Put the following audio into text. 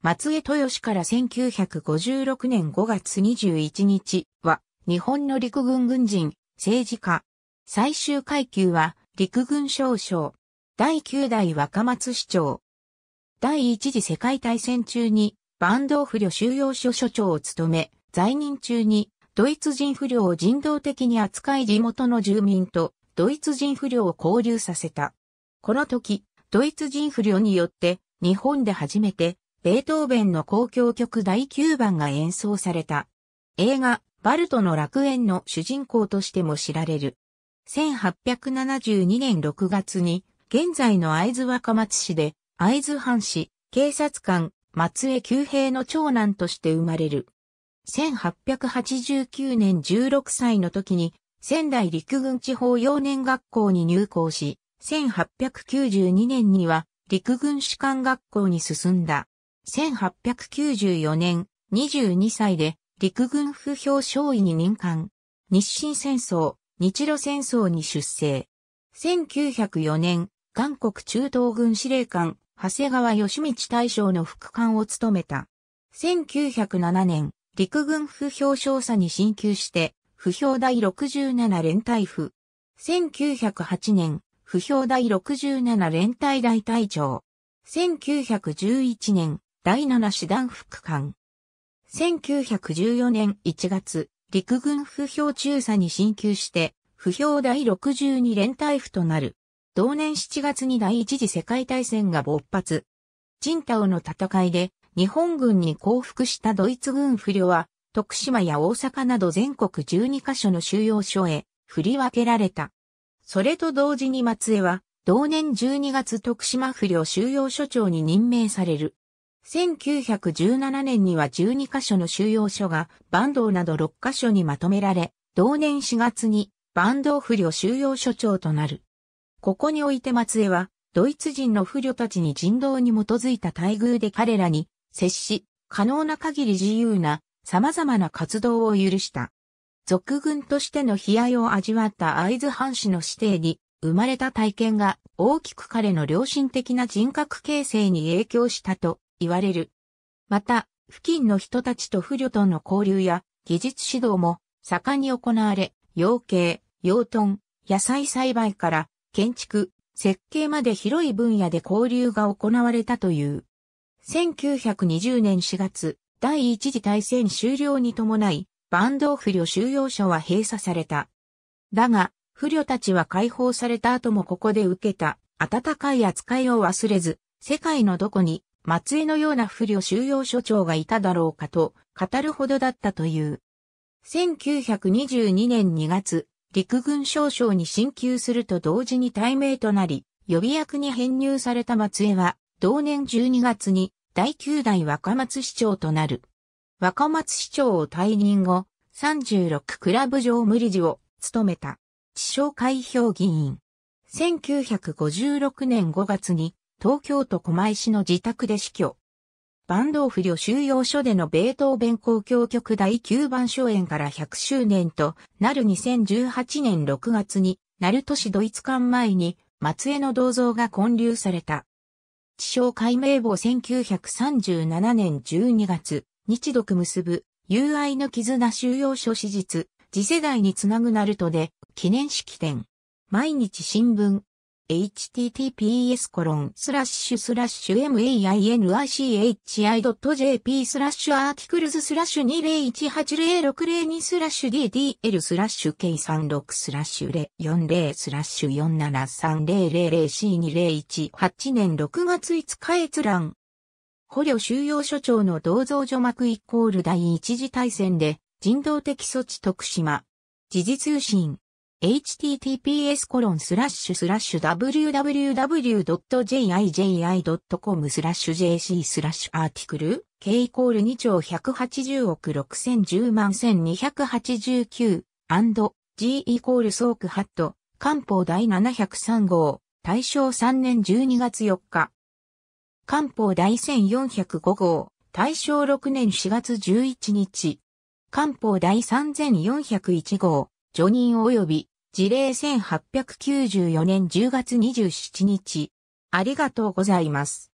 松江豊氏から1956年5月21日は、日本の陸軍軍人、政治家。最終階級は、陸軍少将。第9代若松市長。第一次世界大戦中に、バンド不良収容所所長を務め、在任中に、ドイツ人不良を人道的に扱い地元の住民と、ドイツ人不良を交流させた。この時、ドイツ人不良によって、日本で初めてベートーベンの公共曲第9番が演奏された。映画、バルトの楽園の主人公としても知られる。1872年6月に、現在の会津若松市で、会津藩士、警察官、松江久平の長男として生まれる。1889年16歳の時に、仙台陸軍地方幼年学校に入校し、1892年には陸軍士官学校に進んだ。1894年、22歳で陸軍府表彰位に任官。日清戦争、日露戦争に出征。1904年、韓国中東軍司令官、長谷川義道大将の副官を務めた。1907年、陸軍府表彰佐に進級して、不評第67連隊府。1908年、不評第67連隊大隊長。1911年、第七師団副官。1914年1月、陸軍不評中佐に進級して、不評第62連隊府となる。同年7月に第一次世界大戦が勃発。人太の戦いで日本軍に降伏したドイツ軍不慮は、徳島や大阪など全国12カ所の収容所へ振り分けられた。それと同時に松江は、同年12月徳島不慮収容所長に任命される。1917年には12カ所の収容所が坂東など6カ所にまとめられ、同年4月に坂東不慮収容所長となる。ここにおいて松江は、ドイツ人の不慮たちに人道に基づいた待遇で彼らに接し、可能な限り自由な様々な活動を許した。俗軍としての悲哀を味わった会津藩士の指定に生まれた体験が大きく彼の良心的な人格形成に影響したと言われる。また、付近の人たちと不慮との交流や技術指導も盛んに行われ、養鶏、養豚、野菜栽培から建築、設計まで広い分野で交流が行われたという。1920年4月、第一次大戦終了に伴い、バンド不慮収容所は閉鎖された。だが、不慮たちは解放された後もここで受けた温かい扱いを忘れず、世界のどこに松江のような不慮収容所長がいただろうかと語るほどだったという。1922年2月、陸軍少将に進級すると同時に対名となり、予備役に編入された松江は、同年12月に第9代若松市長となる。若松市長を退任後、36クラブ上無理事を務めた。地商開票議員。1956年5月に東京都狛江市の自宅で死去。坂東不良収容所でのベートーベン公共曲第9番初演から100周年となる2018年6月に、鳴門市ドイツ館前に松江の銅像が建立された。地商解明簿1937年12月、日独結ぶ、友愛の絆収容所史実、次世代につなぐナルトで、記念式典。毎日新聞、https コロンスラッシュスラッシュ mainichi.jp スラッシュアーティクルズスラッシュ2018060スラッシュ ddl スラッシュ k36 スラッシュ040スラッシュ 47300c2018 年6月5日閲覧。捕虜収容所長の銅像除幕イコール第一次大戦で人道的措置徳島。時事通信。https://www.jiji.com コロンススララッッシシュュスラッシュ jc スラッシュアーティクル k イコール2兆180億6010万1289 g イコールソークハット官報第703号大正3年12月4日官報第1405号大正6年4月11日官報第3401号助任及び事例1894年10月27日。ありがとうございます。